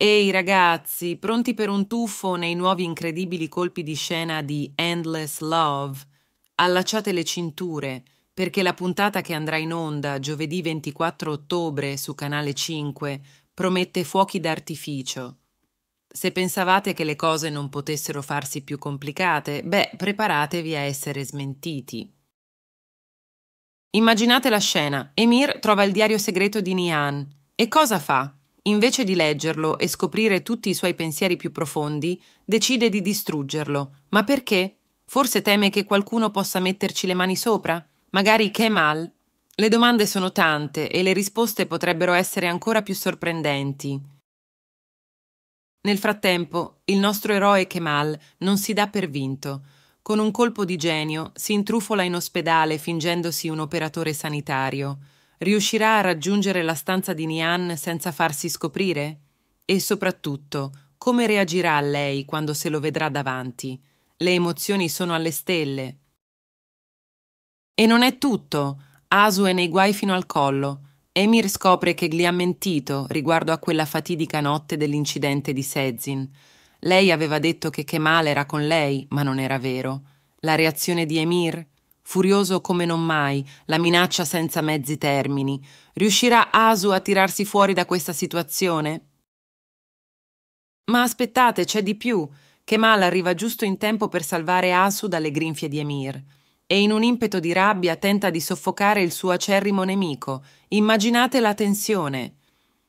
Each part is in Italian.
Ehi ragazzi, pronti per un tuffo nei nuovi incredibili colpi di scena di Endless Love? Allacciate le cinture, perché la puntata che andrà in onda giovedì 24 ottobre su Canale 5 promette fuochi d'artificio. Se pensavate che le cose non potessero farsi più complicate, beh, preparatevi a essere smentiti. Immaginate la scena. Emir trova il diario segreto di Nian. E cosa fa? invece di leggerlo e scoprire tutti i suoi pensieri più profondi, decide di distruggerlo. Ma perché? Forse teme che qualcuno possa metterci le mani sopra? Magari Kemal? Le domande sono tante e le risposte potrebbero essere ancora più sorprendenti. Nel frattempo, il nostro eroe Kemal non si dà per vinto. Con un colpo di genio si intrufola in ospedale fingendosi un operatore sanitario. Riuscirà a raggiungere la stanza di Nian senza farsi scoprire? E soprattutto, come reagirà a lei quando se lo vedrà davanti? Le emozioni sono alle stelle. E non è tutto. Asu è nei guai fino al collo. Emir scopre che gli ha mentito riguardo a quella fatidica notte dell'incidente di Sezin. Lei aveva detto che Kemal era con lei, ma non era vero. La reazione di Emir? furioso come non mai, la minaccia senza mezzi termini. Riuscirà Asu a tirarsi fuori da questa situazione? Ma aspettate, c'è di più. Kemal arriva giusto in tempo per salvare Asu dalle grinfie di Emir e in un impeto di rabbia tenta di soffocare il suo acerrimo nemico. Immaginate la tensione.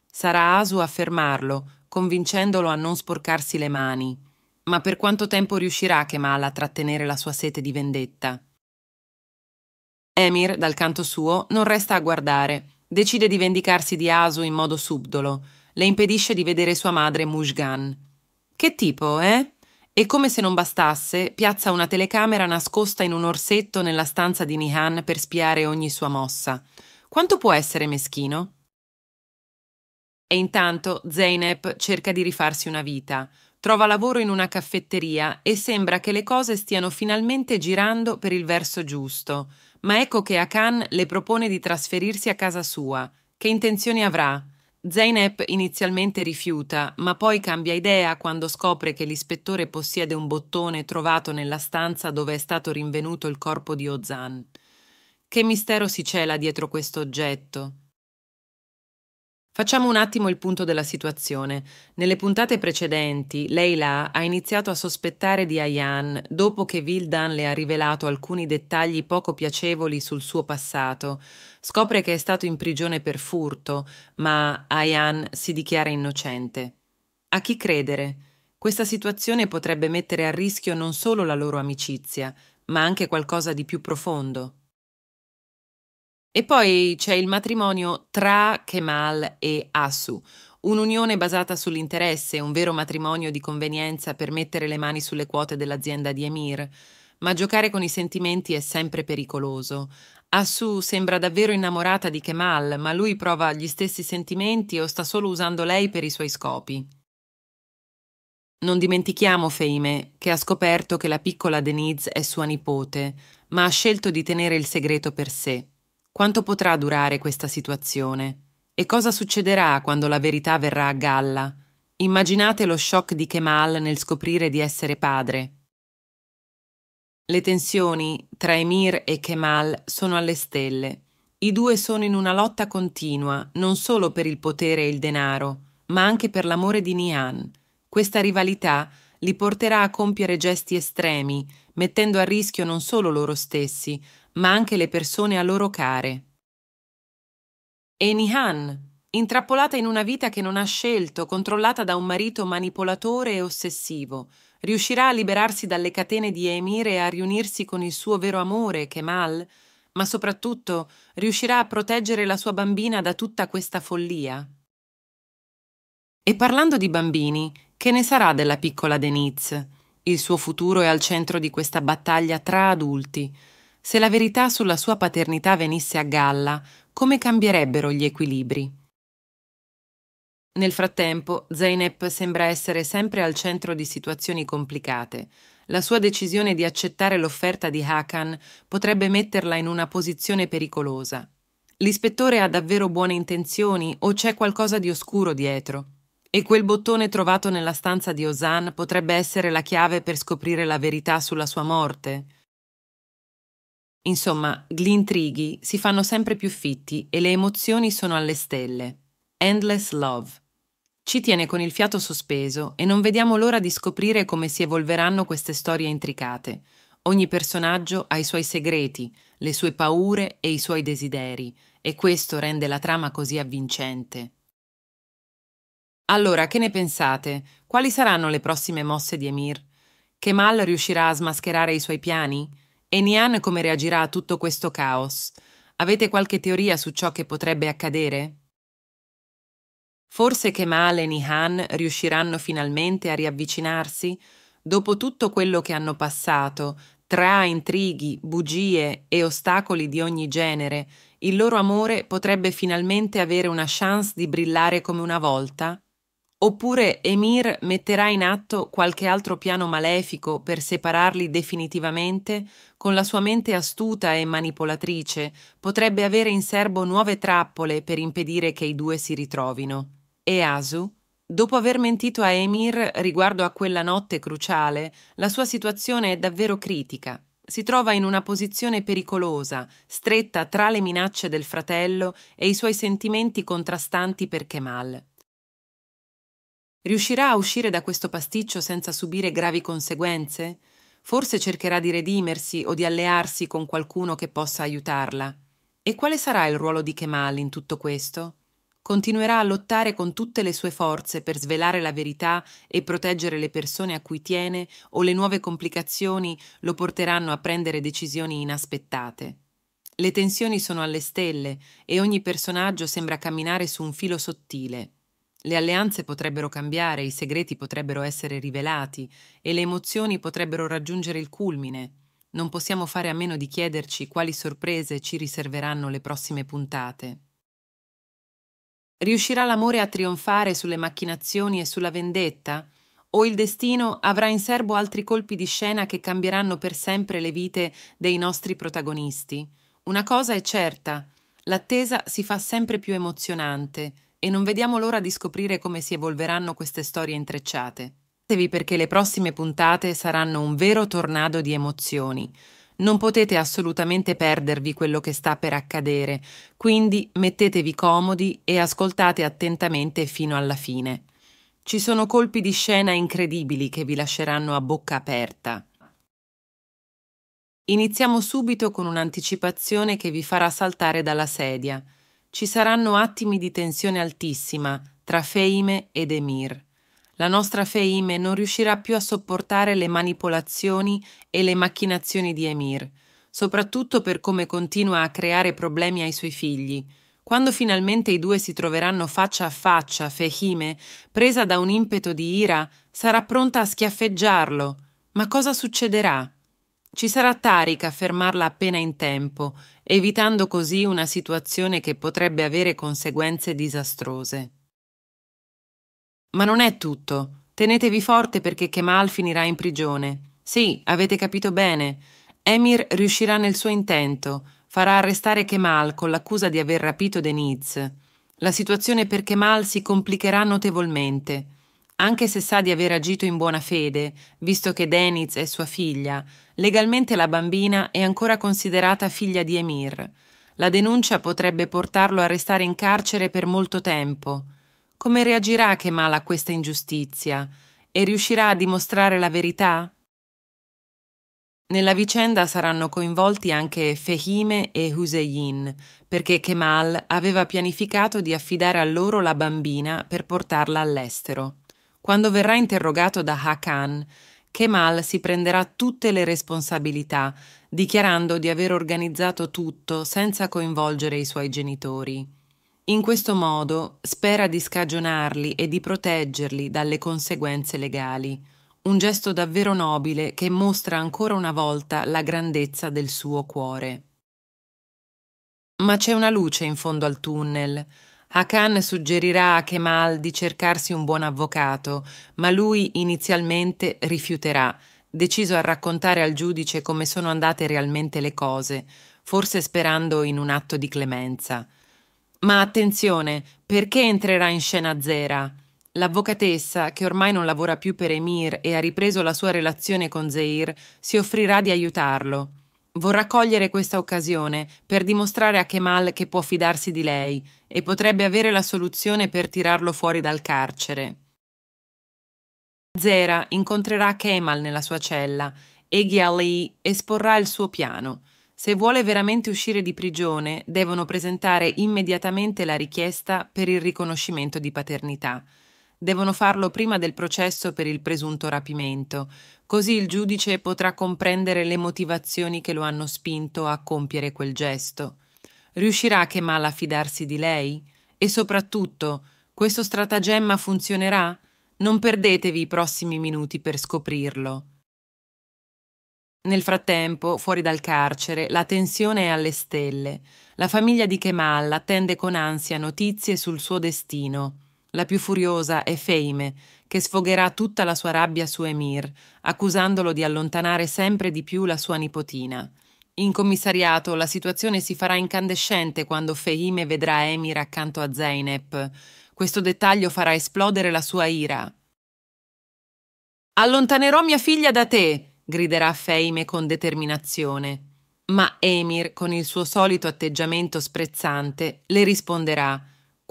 Sarà Asu a fermarlo, convincendolo a non sporcarsi le mani. Ma per quanto tempo riuscirà Kemal a trattenere la sua sete di vendetta? Emir, dal canto suo, non resta a guardare. Decide di vendicarsi di Asu in modo subdolo. Le impedisce di vedere sua madre Mushgan. Che tipo, eh? E come se non bastasse, piazza una telecamera nascosta in un orsetto nella stanza di Nihan per spiare ogni sua mossa. Quanto può essere meschino? E intanto Zeynep cerca di rifarsi una vita. Trova lavoro in una caffetteria e sembra che le cose stiano finalmente girando per il verso giusto ma ecco che Akan le propone di trasferirsi a casa sua. Che intenzioni avrà? Zeynep inizialmente rifiuta, ma poi cambia idea quando scopre che l'ispettore possiede un bottone trovato nella stanza dove è stato rinvenuto il corpo di Ozan. Che mistero si cela dietro questo oggetto? Facciamo un attimo il punto della situazione. Nelle puntate precedenti, Leila ha iniziato a sospettare di Ayan dopo che Vildan le ha rivelato alcuni dettagli poco piacevoli sul suo passato. Scopre che è stato in prigione per furto, ma Ayan si dichiara innocente. A chi credere? Questa situazione potrebbe mettere a rischio non solo la loro amicizia, ma anche qualcosa di più profondo. E poi c'è il matrimonio tra Kemal e Asu, un'unione basata sull'interesse, un vero matrimonio di convenienza per mettere le mani sulle quote dell'azienda di Emir. Ma giocare con i sentimenti è sempre pericoloso. Asu sembra davvero innamorata di Kemal, ma lui prova gli stessi sentimenti o sta solo usando lei per i suoi scopi. Non dimentichiamo Feime, che ha scoperto che la piccola Denise è sua nipote, ma ha scelto di tenere il segreto per sé. Quanto potrà durare questa situazione? E cosa succederà quando la verità verrà a galla? Immaginate lo shock di Kemal nel scoprire di essere padre. Le tensioni tra Emir e Kemal sono alle stelle. I due sono in una lotta continua, non solo per il potere e il denaro, ma anche per l'amore di Nian. Questa rivalità li porterà a compiere gesti estremi, mettendo a rischio non solo loro stessi, ma anche le persone a loro care. E Nihan, intrappolata in una vita che non ha scelto, controllata da un marito manipolatore e ossessivo, riuscirà a liberarsi dalle catene di Emir e a riunirsi con il suo vero amore, Kemal, ma soprattutto riuscirà a proteggere la sua bambina da tutta questa follia. E parlando di bambini, che ne sarà della piccola Denise? Il suo futuro è al centro di questa battaglia tra adulti, se la verità sulla sua paternità venisse a galla, come cambierebbero gli equilibri? Nel frattempo, Zeynep sembra essere sempre al centro di situazioni complicate. La sua decisione di accettare l'offerta di Hakan potrebbe metterla in una posizione pericolosa. L'ispettore ha davvero buone intenzioni o c'è qualcosa di oscuro dietro? E quel bottone trovato nella stanza di Ozan potrebbe essere la chiave per scoprire la verità sulla sua morte? Insomma, gli intrighi si fanno sempre più fitti e le emozioni sono alle stelle. Endless Love. Ci tiene con il fiato sospeso e non vediamo l'ora di scoprire come si evolveranno queste storie intricate. Ogni personaggio ha i suoi segreti, le sue paure e i suoi desideri, e questo rende la trama così avvincente. Allora, che ne pensate? Quali saranno le prossime mosse di Emir? Kemal riuscirà a smascherare i suoi piani? E Nian come reagirà a tutto questo caos? Avete qualche teoria su ciò che potrebbe accadere? Forse Kemal e Nihan riusciranno finalmente a riavvicinarsi? Dopo tutto quello che hanno passato, tra intrighi, bugie e ostacoli di ogni genere, il loro amore potrebbe finalmente avere una chance di brillare come una volta? Oppure Emir metterà in atto qualche altro piano malefico per separarli definitivamente? Con la sua mente astuta e manipolatrice potrebbe avere in serbo nuove trappole per impedire che i due si ritrovino. E Asu? Dopo aver mentito a Emir riguardo a quella notte cruciale, la sua situazione è davvero critica. Si trova in una posizione pericolosa, stretta tra le minacce del fratello e i suoi sentimenti contrastanti per Kemal. Riuscirà a uscire da questo pasticcio senza subire gravi conseguenze? Forse cercherà di redimersi o di allearsi con qualcuno che possa aiutarla. E quale sarà il ruolo di Kemal in tutto questo? Continuerà a lottare con tutte le sue forze per svelare la verità e proteggere le persone a cui tiene o le nuove complicazioni lo porteranno a prendere decisioni inaspettate. Le tensioni sono alle stelle e ogni personaggio sembra camminare su un filo sottile. Le alleanze potrebbero cambiare, i segreti potrebbero essere rivelati e le emozioni potrebbero raggiungere il culmine. Non possiamo fare a meno di chiederci quali sorprese ci riserveranno le prossime puntate. Riuscirà l'amore a trionfare sulle macchinazioni e sulla vendetta? O il destino avrà in serbo altri colpi di scena che cambieranno per sempre le vite dei nostri protagonisti? Una cosa è certa, l'attesa si fa sempre più emozionante, e non vediamo l'ora di scoprire come si evolveranno queste storie intrecciate. Perché le prossime puntate saranno un vero tornado di emozioni. Non potete assolutamente perdervi quello che sta per accadere, quindi mettetevi comodi e ascoltate attentamente fino alla fine. Ci sono colpi di scena incredibili che vi lasceranno a bocca aperta. Iniziamo subito con un'anticipazione che vi farà saltare dalla sedia. Ci saranno attimi di tensione altissima tra Feime ed Emir. La nostra Feime non riuscirà più a sopportare le manipolazioni e le macchinazioni di Emir, soprattutto per come continua a creare problemi ai suoi figli. Quando finalmente i due si troveranno faccia a faccia, Fehime, presa da un impeto di ira, sarà pronta a schiaffeggiarlo. Ma cosa succederà? Ci sarà Tarik a fermarla appena in tempo evitando così una situazione che potrebbe avere conseguenze disastrose. Ma non è tutto. Tenetevi forte perché Kemal finirà in prigione. Sì, avete capito bene. Emir riuscirà nel suo intento, farà arrestare Kemal con l'accusa di aver rapito Deniz. La situazione per Kemal si complicherà notevolmente. Anche se sa di aver agito in buona fede, visto che Deniz è sua figlia, legalmente la bambina è ancora considerata figlia di Emir. La denuncia potrebbe portarlo a restare in carcere per molto tempo. Come reagirà Kemal a questa ingiustizia? E riuscirà a dimostrare la verità? Nella vicenda saranno coinvolti anche Fehime e Hussein, perché Kemal aveva pianificato di affidare a loro la bambina per portarla all'estero. Quando verrà interrogato da Hakan, Kemal si prenderà tutte le responsabilità, dichiarando di aver organizzato tutto senza coinvolgere i suoi genitori. In questo modo spera di scagionarli e di proteggerli dalle conseguenze legali, un gesto davvero nobile che mostra ancora una volta la grandezza del suo cuore. Ma c'è una luce in fondo al tunnel, Hakan suggerirà a Kemal di cercarsi un buon avvocato, ma lui inizialmente rifiuterà, deciso a raccontare al giudice come sono andate realmente le cose, forse sperando in un atto di clemenza. Ma attenzione, perché entrerà in scena Zera? L'avvocatessa, che ormai non lavora più per Emir e ha ripreso la sua relazione con Zeir, si offrirà di aiutarlo. Vorrà cogliere questa occasione per dimostrare a Kemal che può fidarsi di lei e potrebbe avere la soluzione per tirarlo fuori dal carcere. Zera incontrerà Kemal nella sua cella e Ghiali esporrà il suo piano. Se vuole veramente uscire di prigione, devono presentare immediatamente la richiesta per il riconoscimento di paternità devono farlo prima del processo per il presunto rapimento, così il giudice potrà comprendere le motivazioni che lo hanno spinto a compiere quel gesto. Riuscirà Kemal a fidarsi di lei? E soprattutto, questo stratagemma funzionerà? Non perdetevi i prossimi minuti per scoprirlo. Nel frattempo, fuori dal carcere, la tensione è alle stelle. La famiglia di Kemal attende con ansia notizie sul suo destino la più furiosa è Feime, che sfogherà tutta la sua rabbia su Emir, accusandolo di allontanare sempre di più la sua nipotina. In commissariato la situazione si farà incandescente quando Feime vedrà Emir accanto a Zeynep. Questo dettaglio farà esplodere la sua ira. Allontanerò mia figlia da te, griderà Feime con determinazione. Ma Emir, con il suo solito atteggiamento sprezzante, le risponderà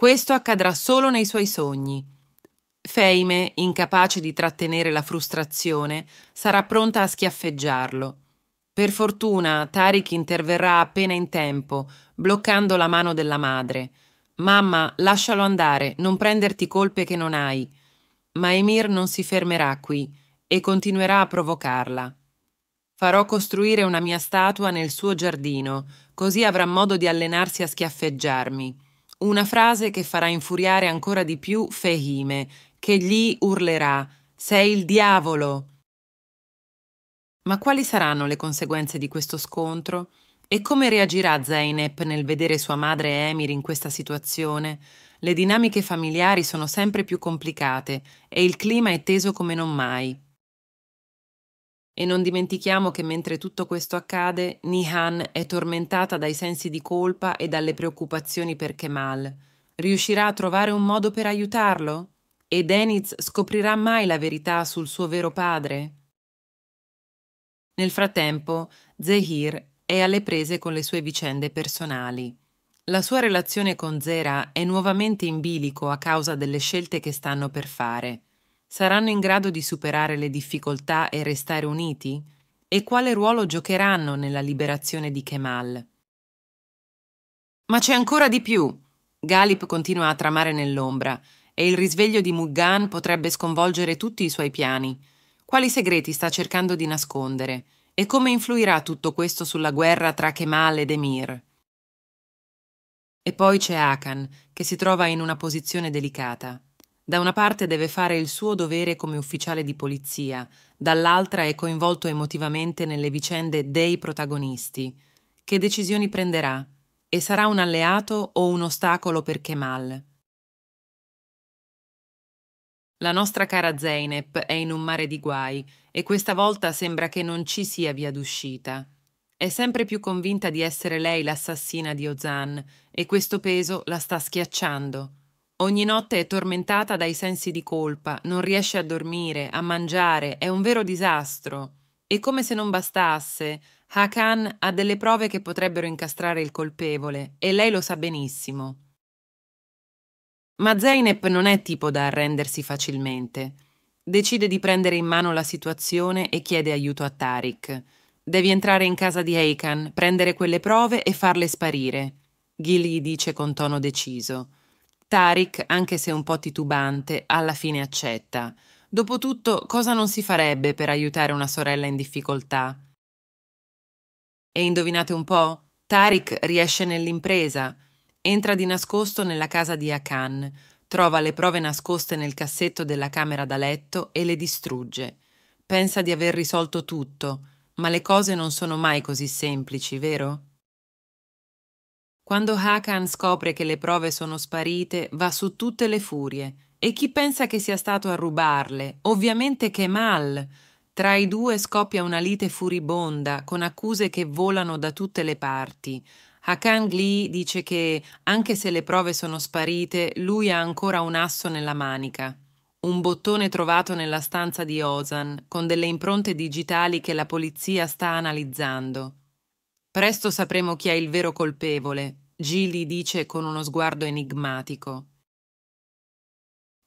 questo accadrà solo nei suoi sogni. Feime, incapace di trattenere la frustrazione, sarà pronta a schiaffeggiarlo. Per fortuna Tarik interverrà appena in tempo, bloccando la mano della madre. Mamma, lascialo andare, non prenderti colpe che non hai. Ma Emir non si fermerà qui e continuerà a provocarla. Farò costruire una mia statua nel suo giardino, così avrà modo di allenarsi a schiaffeggiarmi. Una frase che farà infuriare ancora di più Fehime, che gli urlerà Sei il diavolo! Ma quali saranno le conseguenze di questo scontro? E come reagirà Zeynep nel vedere sua madre Emir in questa situazione? Le dinamiche familiari sono sempre più complicate e il clima è teso come non mai. E non dimentichiamo che mentre tutto questo accade, Nihan è tormentata dai sensi di colpa e dalle preoccupazioni per Kemal. Riuscirà a trovare un modo per aiutarlo? E Deniz scoprirà mai la verità sul suo vero padre? Nel frattempo, Zehir è alle prese con le sue vicende personali. La sua relazione con Zera è nuovamente in bilico a causa delle scelte che stanno per fare. Saranno in grado di superare le difficoltà e restare uniti? E quale ruolo giocheranno nella liberazione di Kemal? Ma c'è ancora di più! Galip continua a tramare nell'ombra e il risveglio di Muggan potrebbe sconvolgere tutti i suoi piani. Quali segreti sta cercando di nascondere? E come influirà tutto questo sulla guerra tra Kemal ed Emir? E poi c'è Akan, che si trova in una posizione delicata. Da una parte deve fare il suo dovere come ufficiale di polizia, dall'altra è coinvolto emotivamente nelle vicende dei protagonisti. Che decisioni prenderà? E sarà un alleato o un ostacolo per Kemal? La nostra cara Zeynep è in un mare di guai e questa volta sembra che non ci sia via d'uscita. È sempre più convinta di essere lei l'assassina di Ozan e questo peso la sta schiacciando. Ogni notte è tormentata dai sensi di colpa, non riesce a dormire, a mangiare, è un vero disastro. E come se non bastasse, Hakan ha delle prove che potrebbero incastrare il colpevole, e lei lo sa benissimo. Ma Zeynep non è tipo da arrendersi facilmente. Decide di prendere in mano la situazione e chiede aiuto a Tariq. Devi entrare in casa di Eikan, prendere quelle prove e farle sparire. Gilly dice con tono deciso. Tarik, anche se un po' titubante, alla fine accetta. Dopotutto, cosa non si farebbe per aiutare una sorella in difficoltà? E indovinate un po'? Tarik riesce nell'impresa. Entra di nascosto nella casa di Akan, trova le prove nascoste nel cassetto della camera da letto e le distrugge. Pensa di aver risolto tutto, ma le cose non sono mai così semplici, vero? Quando Hakan scopre che le prove sono sparite, va su tutte le furie. E chi pensa che sia stato a rubarle? Ovviamente Kemal. Tra i due scoppia una lite furibonda, con accuse che volano da tutte le parti. Hakan Lee dice che, anche se le prove sono sparite, lui ha ancora un asso nella manica. Un bottone trovato nella stanza di Ozan, con delle impronte digitali che la polizia sta analizzando. Presto sapremo chi è il vero colpevole, Gilly dice con uno sguardo enigmatico.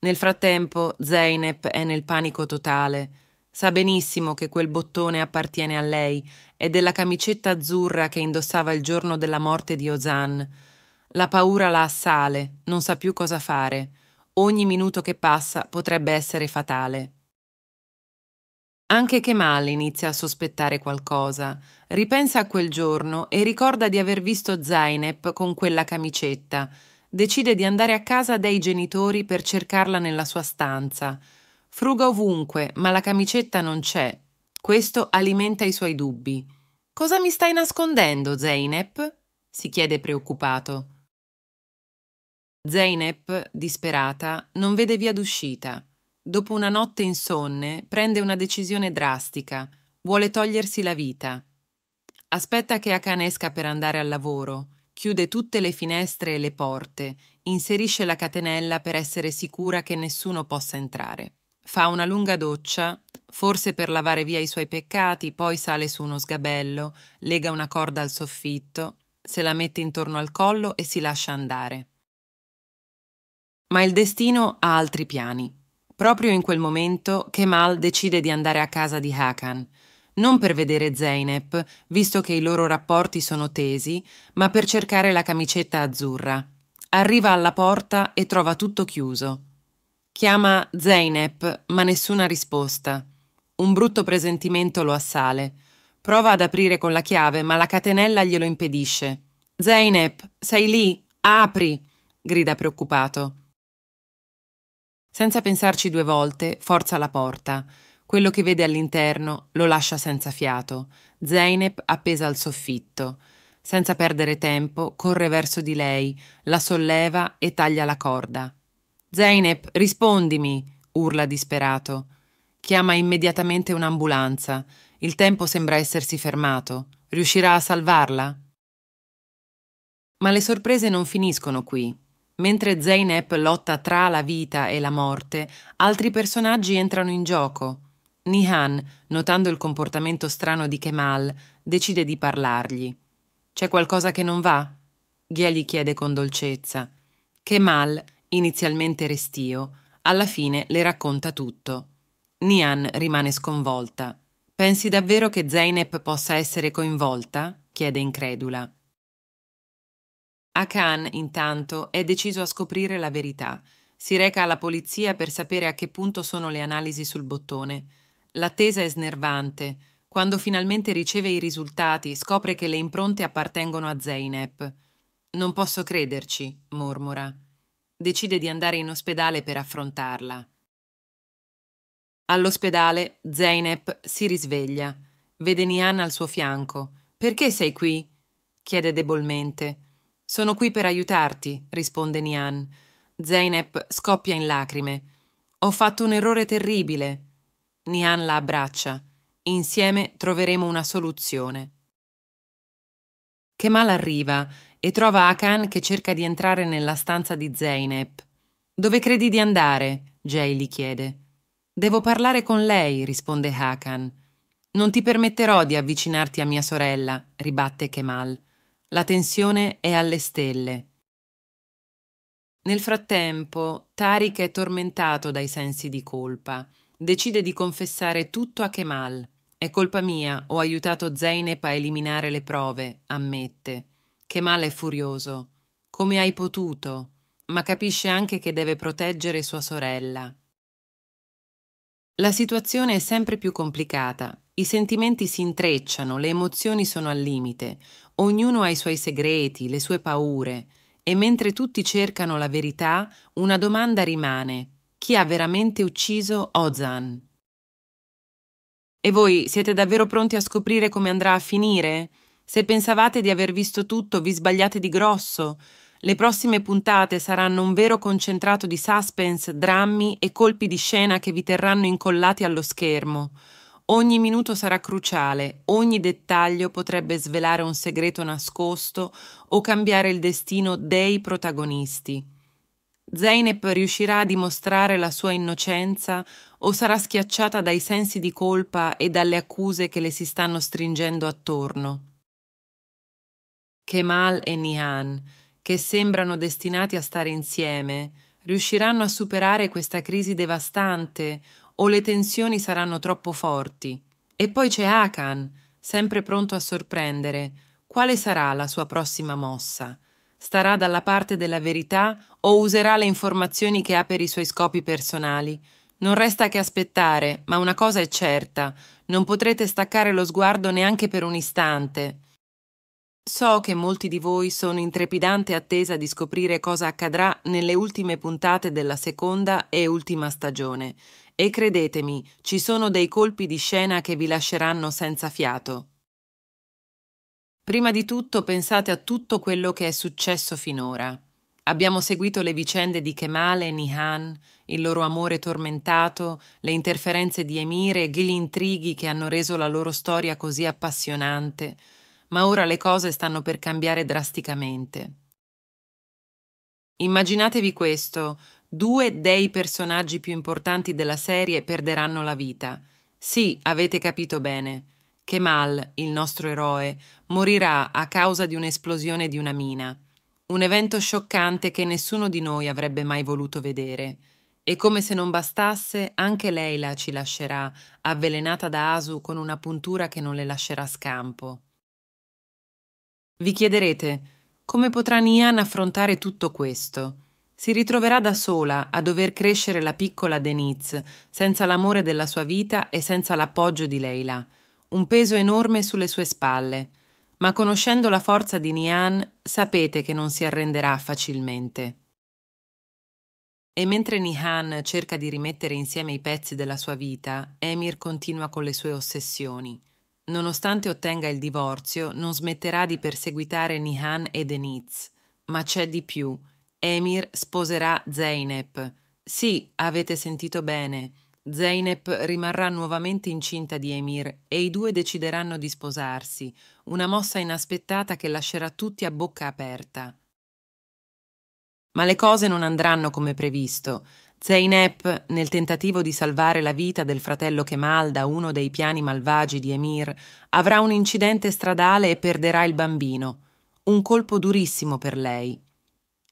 Nel frattempo, Zeynep è nel panico totale. Sa benissimo che quel bottone appartiene a lei e della camicetta azzurra che indossava il giorno della morte di Ozan. La paura la assale, non sa più cosa fare. Ogni minuto che passa potrebbe essere fatale. Anche Kemal inizia a sospettare qualcosa. Ripensa a quel giorno e ricorda di aver visto Zainep con quella camicetta. Decide di andare a casa dei genitori per cercarla nella sua stanza. Fruga ovunque, ma la camicetta non c'è. Questo alimenta i suoi dubbi. Cosa mi stai nascondendo, Zainep? si chiede preoccupato. Zeynep, disperata, non vede via d'uscita dopo una notte insonne, prende una decisione drastica, vuole togliersi la vita. Aspetta che Akane esca per andare al lavoro, chiude tutte le finestre e le porte, inserisce la catenella per essere sicura che nessuno possa entrare. Fa una lunga doccia, forse per lavare via i suoi peccati, poi sale su uno sgabello, lega una corda al soffitto, se la mette intorno al collo e si lascia andare. Ma il destino ha altri piani proprio in quel momento Kemal decide di andare a casa di Hakan, non per vedere Zeynep, visto che i loro rapporti sono tesi, ma per cercare la camicetta azzurra. Arriva alla porta e trova tutto chiuso. Chiama Zeynep, ma nessuna risposta. Un brutto presentimento lo assale. Prova ad aprire con la chiave, ma la catenella glielo impedisce. Zeynep, sei lì? Apri! grida preoccupato. Senza pensarci due volte, forza la porta. Quello che vede all'interno lo lascia senza fiato. Zeynep appesa al soffitto. Senza perdere tempo, corre verso di lei, la solleva e taglia la corda. Zeynep, rispondimi! urla disperato. Chiama immediatamente un'ambulanza. Il tempo sembra essersi fermato. Riuscirà a salvarla? Ma le sorprese non finiscono qui. Mentre Zeynep lotta tra la vita e la morte, altri personaggi entrano in gioco. Nihan, notando il comportamento strano di Kemal, decide di parlargli. C'è qualcosa che non va? Ghia gli chiede con dolcezza. Kemal, inizialmente restio, alla fine le racconta tutto. Nihan rimane sconvolta. Pensi davvero che Zeynep possa essere coinvolta? chiede incredula. Akan, intanto, è deciso a scoprire la verità. Si reca alla polizia per sapere a che punto sono le analisi sul bottone. L'attesa è snervante. Quando finalmente riceve i risultati, scopre che le impronte appartengono a Zeynep. Non posso crederci, mormora. Decide di andare in ospedale per affrontarla. All'ospedale, Zeynep si risveglia. Vede Nian al suo fianco. Perché sei qui? chiede debolmente. Sono qui per aiutarti, risponde Nian. Zeynep scoppia in lacrime. Ho fatto un errore terribile. Nian la abbraccia. Insieme troveremo una soluzione. Kemal arriva e trova Akan che cerca di entrare nella stanza di Zeynep. Dove credi di andare? Jay gli chiede. Devo parlare con lei, risponde Hakan. Non ti permetterò di avvicinarti a mia sorella, ribatte Kemal. La tensione è alle stelle. Nel frattempo, Tariq è tormentato dai sensi di colpa. Decide di confessare tutto a Kemal. È colpa mia, ho aiutato Zeynep a eliminare le prove, ammette. Kemal è furioso. Come hai potuto? Ma capisce anche che deve proteggere sua sorella. La situazione è sempre più complicata. I sentimenti si intrecciano, le emozioni sono al limite, ognuno ha i suoi segreti, le sue paure, e mentre tutti cercano la verità, una domanda rimane. Chi ha veramente ucciso Ozan? E voi siete davvero pronti a scoprire come andrà a finire? Se pensavate di aver visto tutto, vi sbagliate di grosso. Le prossime puntate saranno un vero concentrato di suspense, drammi e colpi di scena che vi terranno incollati allo schermo. Ogni minuto sarà cruciale, ogni dettaglio potrebbe svelare un segreto nascosto o cambiare il destino dei protagonisti. Zeynep riuscirà a dimostrare la sua innocenza o sarà schiacciata dai sensi di colpa e dalle accuse che le si stanno stringendo attorno. Kemal e Nihan, che sembrano destinati a stare insieme, riusciranno a superare questa crisi devastante o le tensioni saranno troppo forti. E poi c'è Akan, sempre pronto a sorprendere. Quale sarà la sua prossima mossa? Starà dalla parte della verità o userà le informazioni che ha per i suoi scopi personali? Non resta che aspettare, ma una cosa è certa, non potrete staccare lo sguardo neanche per un istante. So che molti di voi sono in trepidante attesa di scoprire cosa accadrà nelle ultime puntate della seconda e ultima stagione. E credetemi, ci sono dei colpi di scena che vi lasceranno senza fiato. Prima di tutto pensate a tutto quello che è successo finora. Abbiamo seguito le vicende di Kemal e Nihan, il loro amore tormentato, le interferenze di Emire e gli intrighi che hanno reso la loro storia così appassionante, ma ora le cose stanno per cambiare drasticamente. Immaginatevi questo, Due dei personaggi più importanti della serie perderanno la vita. Sì, avete capito bene. Kemal, il nostro eroe, morirà a causa di un'esplosione di una mina. Un evento scioccante che nessuno di noi avrebbe mai voluto vedere. E come se non bastasse, anche Leila ci lascerà, avvelenata da Asu con una puntura che non le lascerà scampo. Vi chiederete come potrà Nian affrontare tutto questo? si ritroverà da sola a dover crescere la piccola Denise, senza l'amore della sua vita e senza l'appoggio di Leila, un peso enorme sulle sue spalle. Ma conoscendo la forza di Nian, sapete che non si arrenderà facilmente. E mentre Nihan cerca di rimettere insieme i pezzi della sua vita, Emir continua con le sue ossessioni. Nonostante ottenga il divorzio, non smetterà di perseguitare Nihan e Deniz. Ma c'è di più. Emir sposerà Zeynep. Sì, avete sentito bene. Zeynep rimarrà nuovamente incinta di Emir e i due decideranno di sposarsi, una mossa inaspettata che lascerà tutti a bocca aperta. Ma le cose non andranno come previsto. Zeynep, nel tentativo di salvare la vita del fratello Kemal da uno dei piani malvagi di Emir, avrà un incidente stradale e perderà il bambino. Un colpo durissimo per lei.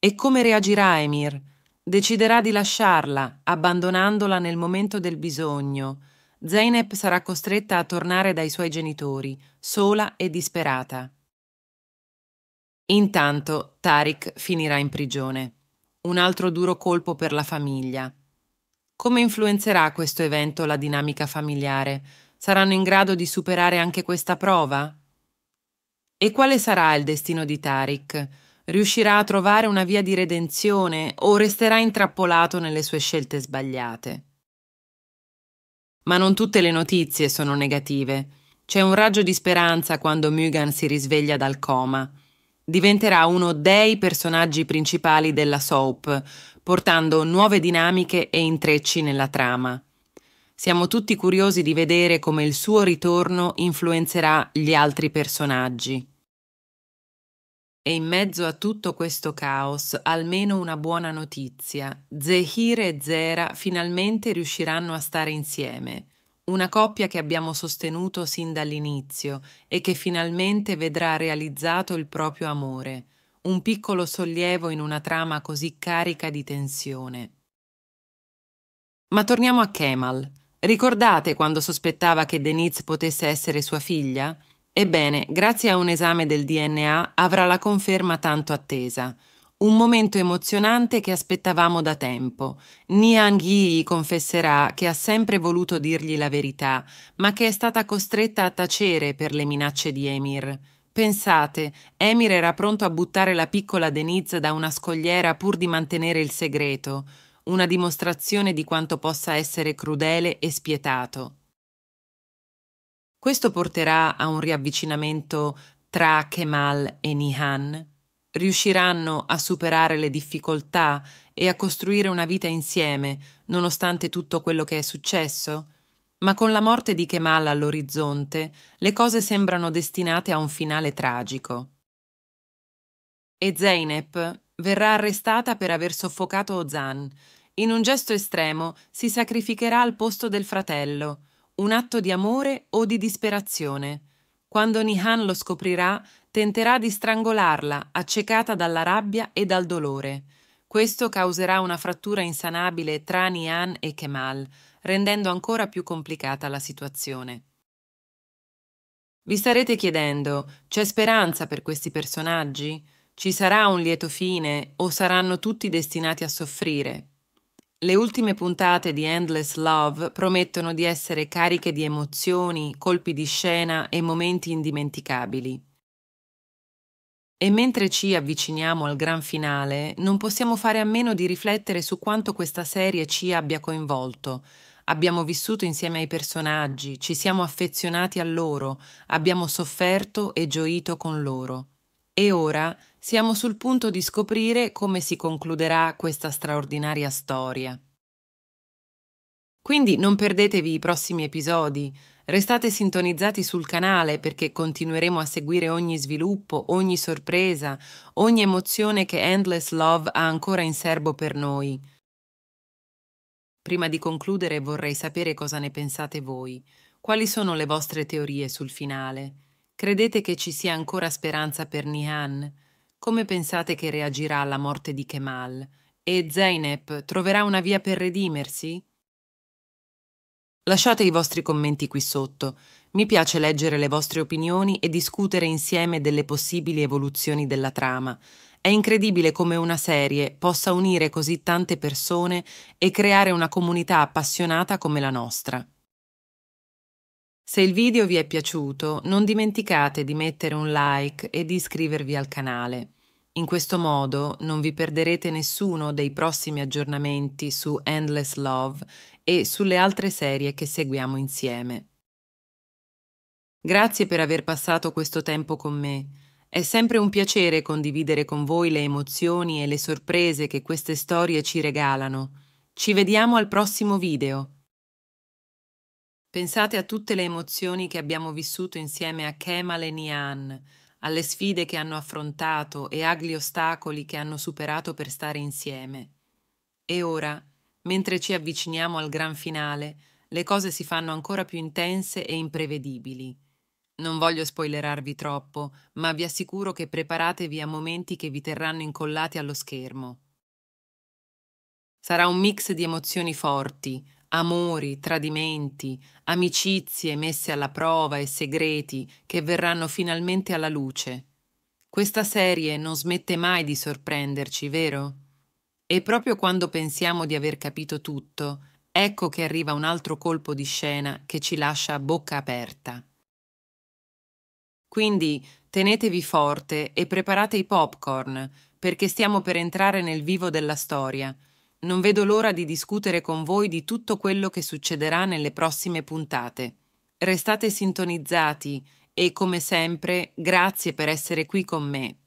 E come reagirà Emir? Deciderà di lasciarla, abbandonandola nel momento del bisogno. Zeynep sarà costretta a tornare dai suoi genitori, sola e disperata. Intanto Tariq finirà in prigione. Un altro duro colpo per la famiglia. Come influenzerà questo evento la dinamica familiare? Saranno in grado di superare anche questa prova? E quale sarà il destino di Tariq? riuscirà a trovare una via di redenzione o resterà intrappolato nelle sue scelte sbagliate. Ma non tutte le notizie sono negative. C'è un raggio di speranza quando Mugan si risveglia dal coma. Diventerà uno dei personaggi principali della soap, portando nuove dinamiche e intrecci nella trama. Siamo tutti curiosi di vedere come il suo ritorno influenzerà gli altri personaggi. E in mezzo a tutto questo caos, almeno una buona notizia. Zehir e Zera finalmente riusciranno a stare insieme. Una coppia che abbiamo sostenuto sin dall'inizio e che finalmente vedrà realizzato il proprio amore. Un piccolo sollievo in una trama così carica di tensione. Ma torniamo a Kemal. Ricordate quando sospettava che Denise potesse essere sua figlia? Ebbene, grazie a un esame del DNA avrà la conferma tanto attesa. Un momento emozionante che aspettavamo da tempo. Niang Yi confesserà che ha sempre voluto dirgli la verità, ma che è stata costretta a tacere per le minacce di Emir. Pensate, Emir era pronto a buttare la piccola Denise da una scogliera pur di mantenere il segreto, una dimostrazione di quanto possa essere crudele e spietato. Questo porterà a un riavvicinamento tra Kemal e Nihan? Riusciranno a superare le difficoltà e a costruire una vita insieme, nonostante tutto quello che è successo? Ma con la morte di Kemal all'orizzonte, le cose sembrano destinate a un finale tragico. E Zeynep verrà arrestata per aver soffocato Ozan. In un gesto estremo si sacrificherà al posto del fratello un atto di amore o di disperazione. Quando Nihan lo scoprirà, tenterà di strangolarla, accecata dalla rabbia e dal dolore. Questo causerà una frattura insanabile tra Nihan e Kemal, rendendo ancora più complicata la situazione. Vi starete chiedendo, c'è speranza per questi personaggi? Ci sarà un lieto fine o saranno tutti destinati a soffrire? Le ultime puntate di Endless Love promettono di essere cariche di emozioni, colpi di scena e momenti indimenticabili. E mentre ci avviciniamo al gran finale, non possiamo fare a meno di riflettere su quanto questa serie ci abbia coinvolto. Abbiamo vissuto insieme ai personaggi, ci siamo affezionati a loro, abbiamo sofferto e gioito con loro. E ora siamo sul punto di scoprire come si concluderà questa straordinaria storia. Quindi non perdetevi i prossimi episodi, restate sintonizzati sul canale perché continueremo a seguire ogni sviluppo, ogni sorpresa, ogni emozione che Endless Love ha ancora in serbo per noi. Prima di concludere vorrei sapere cosa ne pensate voi, quali sono le vostre teorie sul finale. Credete che ci sia ancora speranza per Nihan? Come pensate che reagirà alla morte di Kemal? E Zeynep troverà una via per redimersi? Lasciate i vostri commenti qui sotto. Mi piace leggere le vostre opinioni e discutere insieme delle possibili evoluzioni della trama. È incredibile come una serie possa unire così tante persone e creare una comunità appassionata come la nostra. Se il video vi è piaciuto, non dimenticate di mettere un like e di iscrivervi al canale. In questo modo non vi perderete nessuno dei prossimi aggiornamenti su Endless Love e sulle altre serie che seguiamo insieme. Grazie per aver passato questo tempo con me. È sempre un piacere condividere con voi le emozioni e le sorprese che queste storie ci regalano. Ci vediamo al prossimo video. Pensate a tutte le emozioni che abbiamo vissuto insieme a Kemal e Nian, alle sfide che hanno affrontato e agli ostacoli che hanno superato per stare insieme. E ora, mentre ci avviciniamo al gran finale, le cose si fanno ancora più intense e imprevedibili. Non voglio spoilerarvi troppo, ma vi assicuro che preparatevi a momenti che vi terranno incollati allo schermo. Sarà un mix di emozioni forti, amori, tradimenti, amicizie messe alla prova e segreti che verranno finalmente alla luce. Questa serie non smette mai di sorprenderci, vero? E proprio quando pensiamo di aver capito tutto, ecco che arriva un altro colpo di scena che ci lascia a bocca aperta. Quindi tenetevi forte e preparate i popcorn, perché stiamo per entrare nel vivo della storia – non vedo l'ora di discutere con voi di tutto quello che succederà nelle prossime puntate. Restate sintonizzati e, come sempre, grazie per essere qui con me.